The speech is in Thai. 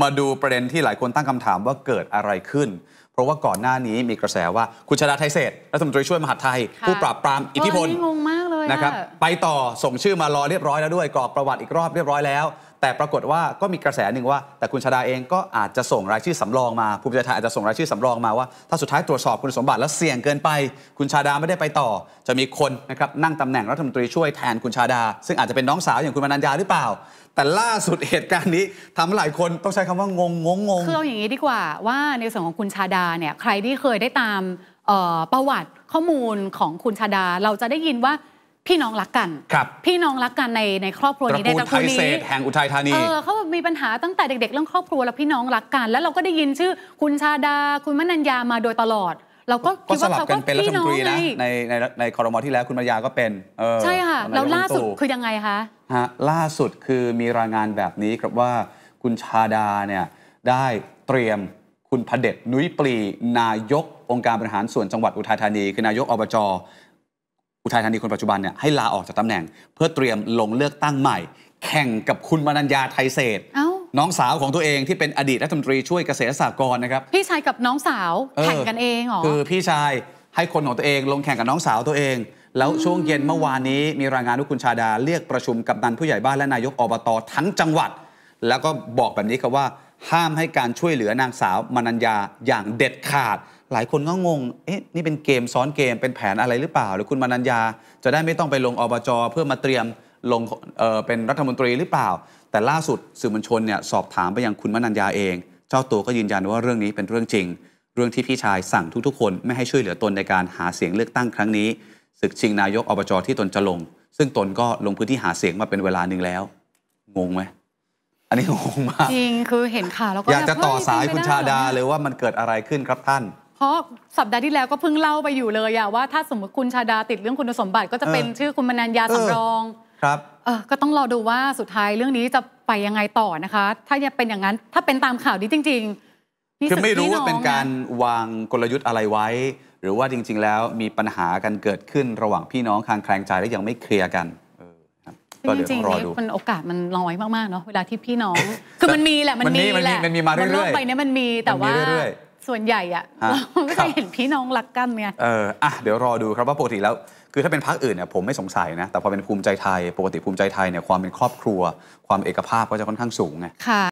มาดูประเด็นที่หลายคนตั้งคำถามว่าเกิดอะไรขึ้น เพราะว่าก่อนหน้านี้มีกระแสว่าคุณชนะไทยเศษรัฐมนตรีช่วยมหาไทยผู้ปราบปรามอิทธิพลงงมากเลยนะครับไปต่อส่งชื่อมารอเรียบร้อยแล้วด้วย กรอกประวัติอีกรอบเรียบร้อยแล้วแต่ปรากฏว่าก็มีกระแสหนึ่งว่า แต่คุณชาดาเองก็อาจจะส่งรายชื่อสำรองมาภูมิใจไทยอาจจะส่งรายชื่อสำรองมาว่า ถ้าสุดท้ายตรวจสอบคุณสมบัติแล้วเสี่ยงเกินไป คุณชาดาไม่ได้ไปต่อ จะมีคนนะครับ นั่งตำแหน่งรัฐมนตรีช่วยแทนคุณชาดา ซึ่งอาจจะเป็นน้องสาวอย่างคุณมานัญญาหรือเปล่า แต่ล่าสุดเหตุการณ์นี้ ทำหหลายคนต้องใช้คำว่างงงงงคือเอาอย่างนี้ดีกว่าว่าในส่วนของคุณชาดาเนี่ยใครที่เคยได้ตามประวัติข้อมูลของคุณชาดาเราจะได้ยินว่าพี่น้องรักกันครับพี่น้องรักกัน ในในครอบครัวนี้ในตระกูลนี้แห่ง อุทัยธานีเออเขามีปัญหาตั้งแต่เด็ก ๆ เรื่องครอบครัวแล้วพี่น้องรักกันแล้วเราก็ได้ยินชื่อคุณชาดา คุณมนัญญามาโดยตลอด เราก็คิดว่าเขาก็เป็นรัฐมนตรีนะในในในคอรมอที่แล้วคุณมายาก็เป็นใช่ค่ะแล้วล่าสุดคือยังไงคะฮะล่าสุดคือมีรายงานแบบนี้ครับว่า คุณชาดาเนี่ยได้เตรียมคุณพเด็จนุ้ยปลีนายกองค์การบริหารส่วนจังหวัดอุทัยธานีคือนายกอบจอุทัยธานีคนปัจจุบันเนี่ยให้ลาออกจากตำแหน่ง เพื่อเตรียมลงเลือกตั้งใหม่ แข่งกับคุณมนัญญาไทยเศษ น้องสาวของตัวเองที่เป็นอดีตรัฐมนตรีช่วยเกษตรศาสตร์กรนะครับ พี่ชายกับน้องสาวแข่งกันเองเหรอคือพี่ชายให้คนของตัวเองลงแข่งกับน้องสาวตัวเอง แล้วช่วงเย็นเมื่อวานนี้มีรายงานว่าคุณชาดาเรียกประชุมกับนันผู้ใหญ่บ้านและนายกอบตทั้งจังหวัด แล้วก็บอกแบบนี้ครับว่าห้ามให้การช่วยเหลือนางสาวมนัญญาอย่างเด็ดขาดหลายคนก็งง เอ๊ะ นี่เป็นเกมซ้อนเกมเป็นแผนอะไรหรือเปล่าหรือคุณมานัญญาจะได้ไม่ต้องไปลงอบจเพื่อมาเตรียมลงเเป็นรัฐมนตรีหรือเปล่า แต่ล่าสุดสื่อมวลชนเนี่ยสอบถามไปยังคุณมานัญญาเอง เจ้าตัวก็ยืนยันว่าเรื่องนี้เป็นเรื่องจริง เรื่องที่พี่ชายสั่งทุกๆ คนไม่ให้ช่วยเหลือตนในการหาเสียงเลือกตั้งครั้งนี้ศึกชิงนายกอบจที่ตนจะลง ซึ่งตนก็ลงพื้นที่หาเสียงมาเป็นเวลาหนึ่งแล้ว งงไหมอันนี้งงมากจริงคือเห็นข่าวแล้วก็อยากจะต่อสายคุณชาดาเลยว่ามันเกิดอะไรขึ้นครับท่านเพราะสัปดาห์ที่แล้วก็เพิ่งเล่าไปอยู่เลยอะว่าถ้าสมมติคุณชาดาติดเรื่องคุณสมบัติ ก็จะเป็นชื่อคุณมนัญญาสำรองครับก็ต้องรอดูว่าสุดท้ายเรื่องนี้จะไปยังไงต่อนะคะ ถ้าจะเป็นอย่างนั้นถ้าเป็นตามข่าวนี้จริง ๆ คือไม่รู้ว่าเป็นการวางกลยุทธ์อะไรไว้ หรือว่าจริง ๆ แล้วมีปัญหากันเกิดขึ้นระหว่างพี่น้องคางแคลงใจและยังไม่เคลียร์กันก็เดี๋ยวต้องรอดูมันโอกาสมันน้อยมากๆเนาะเวลาที่พี่น้อง คือมันมีแหละมันมีแหละมันมีมาเรื่อยๆโลกในี้มันมีแต่ว่าส่วนใหญ่อะฮะเราก็จเห็นพี่น้องรักกันเนี่ยเออ อ่ะเดี๋ยวรอดูครับว่าปกติแล้ว คือถ้าเป็นพรรคอื่นเนี่ยผมไม่สงสัยนะ แต่พอเป็นภูมิใจไทย ปกติภูมิใจไทยเนี่ยความเป็นครอบครัว ความเอกภาพก็จะค่อนข้างสูงไงค่ะ